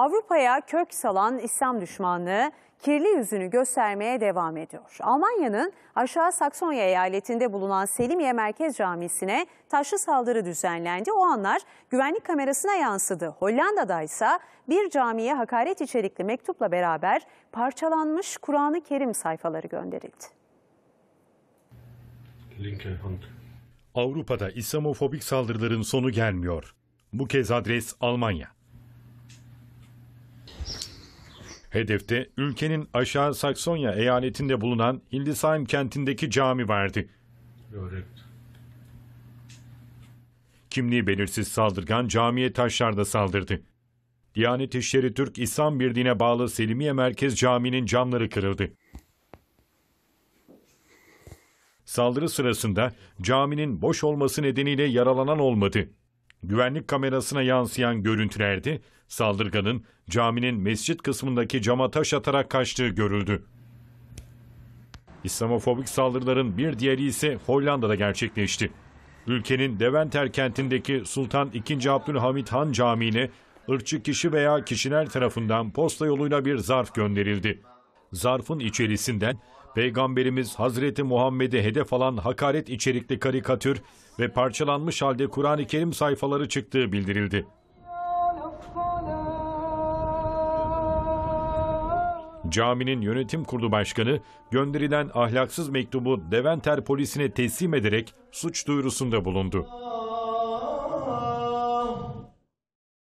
Avrupa'ya kök salan İslam düşmanlığı kirli yüzünü göstermeye devam ediyor. Almanya'nın aşağı Saksonya eyaletinde bulunan Selimiye Merkez Camisi'ne taşlı saldırı düzenlendi. O anlar güvenlik kamerasına yansıdı. Hollanda'da ise bir camiye hakaret içerikli mektupla beraber parçalanmış Kur'an-ı Kerim sayfaları gönderildi. Avrupa'da İslamofobik saldırıların sonu gelmiyor. Bu kez adres Almanya. Hedefte ülkenin aşağı Saksonya eyaletinde bulunan Hildesheim kentindeki cami vardı. Kimliği belirsiz saldırgan camiye taşlarla saldırdı. Diyanet İşleri Türk İslam Birliği'ne bağlı Selimiye Merkez Camii'nin camları kırıldı. Saldırı sırasında caminin boş olması nedeniyle yaralanan olmadı. Güvenlik kamerasına yansıyan görüntülerde saldırganın caminin mescit kısmındaki cama taş atarak kaçtığı görüldü. İslamofobik saldırıların bir diğeri ise Hollanda'da gerçekleşti. Ülkenin Deventer kentindeki Sultan II. Abdülhamit Han Camii'ne ırkçı kişi veya kişiler tarafından posta yoluyla bir zarf gönderildi. Zarfın içerisinden Peygamberimiz Hazreti Muhammed'e hedef alan hakaret içerikli karikatür ve parçalanmış halde Kur'an-ı Kerim sayfaları çıktığı bildirildi. Caminin yönetim kurulu başkanı gönderilen ahlaksız mektubu Deventer polisine teslim ederek suç duyurusunda bulundu.